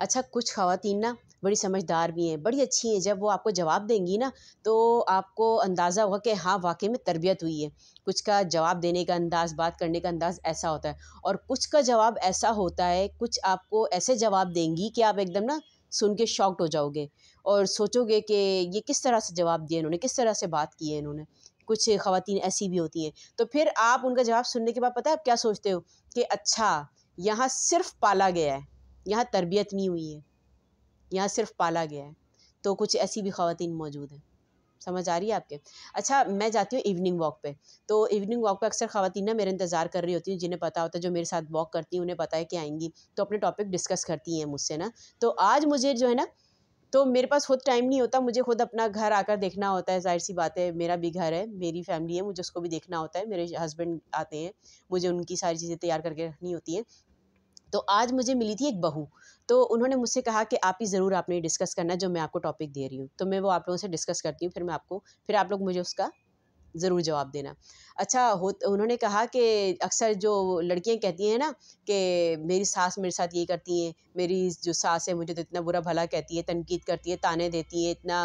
अच्छा कुछ खातन ना बड़ी समझदार भी हैं बड़ी अच्छी हैं जब वो आपको जवाब देंगी ना तो आपको अंदाज़ा होगा कि हाँ वाकई में तरबियत हुई है कुछ का जवाब देने का अंदाज़ बात करने का अंदाज़ ऐसा होता है और कुछ का जवाब ऐसा होता है कुछ आपको ऐसे जवाब देंगी कि आप एकदम ना सुन के शॉक्ड हो जाओगे और सोचोगे कि ये किस तरह से जवाब दिए इन्होंने किस तरह से बात की है इन्होंने कुछ ख़वान ऐसी भी होती हैं तो फिर आप उनका जवाब सुनने के बाद पता है आप क्या सोचते हो कि अच्छा यहाँ सिर्फ पाला गया है यहाँ तरबियत नहीं हुई है यहाँ सिर्फ पाला गया है तो कुछ ऐसी भी खातन मौजूद हैं समझ आ रही है आपके अच्छा मैं जाती हूँ इवनिंग वॉक पे तो इवनिंग वॉक पे अक्सर खातन ना मेरा इंतज़ार कर रही होती हैं जिन्हें पता होता है जो मेरे साथ वॉक करती हैं उन्हें पता है कि आएंगी तो अपने टॉपिक डिस्कस करती हैं मुझसे ना तो आज मुझे जो है ना तो मेरे पास खुद टाइम नहीं होता मुझे खुद अपना घर आकर देखना होता है जाहिर सी बात है मेरा भी घर है मेरी फैमिली है मुझे उसको भी देखना होता है मेरे हस्बैंड आते हैं मुझे उनकी सारी चीज़ें तैयार करके रखनी होती हैं तो आज मुझे मिली थी एक बहू तो उन्होंने मुझसे कहा कि आप ही ज़रूर आपने डिस्कस करना जो मैं आपको टॉपिक दे रही हूँ तो मैं वो आप लोगों से डिस्कस करती हूँ फिर मैं आपको फिर आप लोग मुझे उसका ज़रूर जवाब देना अच्छा हो उन्होंने कहा कि अक्सर जो लड़कियाँ कहती हैं ना कि मेरी सास मेरे साथ ये करती हैं मेरी जो सास है मुझे तो इतना बुरा भला कहती है तनकीद करती है ताने देती हैं इतना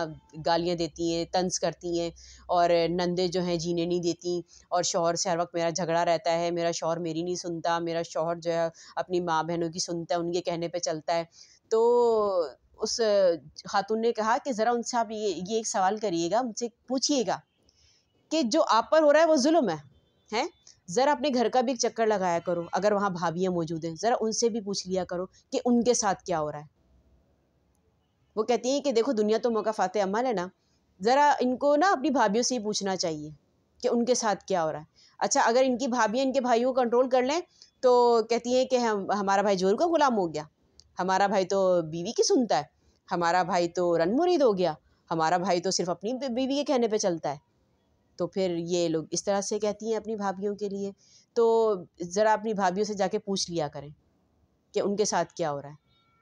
गालियाँ देती हैं तंज करती हैं और नंदे जो हैं जीने नहीं देती और शोहर से हर वक्त मेरा झगड़ा रहता है मेरा शोहर मेरी नहीं सुनता मेरा शोहर जो है अपनी माँ बहनों की सुनता है उनके कहने पर चलता है तो उस खातून ने कहा कि ज़रा उनसे आप ये ये एक सवाल करिएगा उनसे पूछिएगा कि जो आप पर हो रहा है वो जुल्म है हैं ज़रा अपने घर का भी एक चक्कर लगाया करो अगर वहाँ भाभियाँ मौजूद हैं ज़रा उनसे भी पूछ लिया करो कि उनके साथ क्या हो रहा है वो कहती हैं कि देखो दुनिया तो मौका फाते अमल है ना ज़रा इनको ना अपनी भाभीियों से ही पूछना चाहिए कि उनके साथ क्या हो रहा है अच्छा अगर इनकी भाभी इनके भाइयों को कंट्रोल कर लें तो कहती हैं कि हम हमारा भाई जोर का ग़ुलाम हो गया हमारा भाई तो बीवी की सुनता है हमारा भाई तो रन मुरीद हो गया हमारा भाई तो सिर्फ अपनी बीवी के कहने पे चलता है तो फिर ये लोग इस तरह से कहती हैं अपनी भाभीियों के लिए तो ज़रा अपनी भाभीियों से जाके पूछ लिया करें कि उनके साथ क्या हो रहा है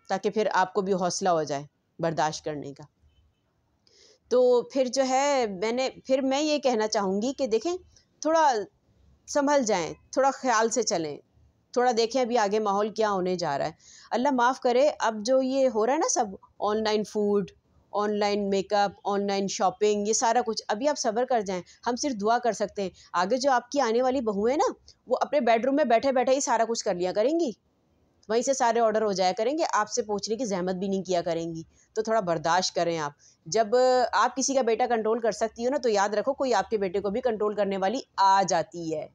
ताकि फिर आपको भी हौसला हो जाए बर्दाश्त करने का तो फिर जो है मैंने फिर मैं ये कहना चाहूँगी कि देखें थोड़ा संभल जाएं थोड़ा ख्याल से चलें थोड़ा देखें अभी आगे माहौल क्या होने जा रहा है अल्लाह माफ़ करे अब जो ये हो रहा है ना सब online food online makeup online shopping ये सारा कुछ अभी आप सबर कर जाएं हम सिर्फ दुआ कर सकते हैं आगे जो आपकी आने वाली बहू है ना वो अपने बेडरूम में बैठे बैठे ही सारा कुछ कर लिया करेंगी वहीं से सारे ऑर्डर हो जाया करेंगे आपसे पूछने की जहमत भी नहीं किया करेंगी तो थोड़ा बर्दाश्त करें आप जब आप किसी का बेटा कंट्रोल कर सकती हो ना तो याद रखो कोई आपके बेटे को भी कंट्रोल करने वाली आ जाती है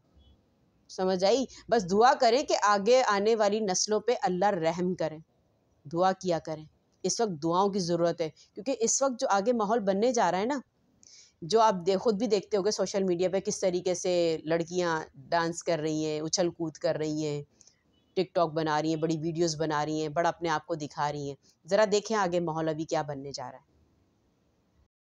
समझ आई बस दुआ करें कि आगे आने वाली नस्लों पे अल्लाह रहम करें दुआ किया करें इस वक्त दुआओं की ज़रूरत है क्योंकि इस वक्त जो आगे माहौल बनने जा रहा है ना जो आप खुद भी देखते होगे सोशल मीडिया पे किस तरीके से लड़कियां डांस कर रही हैं उछल कूद कर रही हैं टिकटॉक बना रही हैं बड़ी वीडियोस बना रही हैं बड़ा अपने आप को दिखा रही हैं ज़रा देखें आगे माहौल अभी क्या बनने जा रहा है